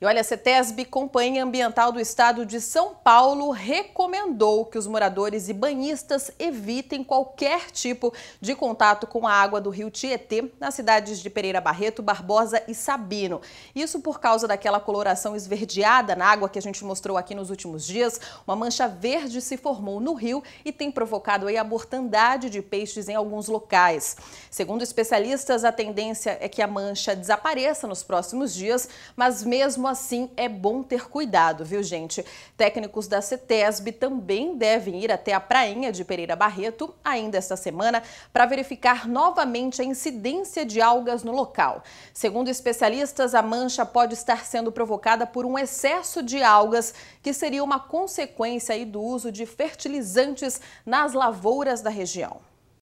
E olha, a CETESB, Companhia Ambiental do Estado de São Paulo, recomendou que os moradores e banhistas evitem qualquer tipo de contato com a água do rio Tietê nas cidades de Pereira Barreto, Barbosa e Sabino. Isso por causa daquela coloração esverdeada na água que a gente mostrou aqui nos últimos dias. Uma mancha verde se formou no rio e tem provocado aí a mortandade de peixes em alguns locais. Segundo especialistas, a tendência é que a mancha desapareça nos próximos dias, mas mesmo mesmo assim, é bom ter cuidado, viu, gente? Técnicos da CETESB também devem ir até a prainha de Pereira Barreto ainda esta semana para verificar novamente a incidência de algas no local. Segundo especialistas, a mancha pode estar sendo provocada por um excesso de algas, que seria uma consequência do uso de fertilizantes nas lavouras da região.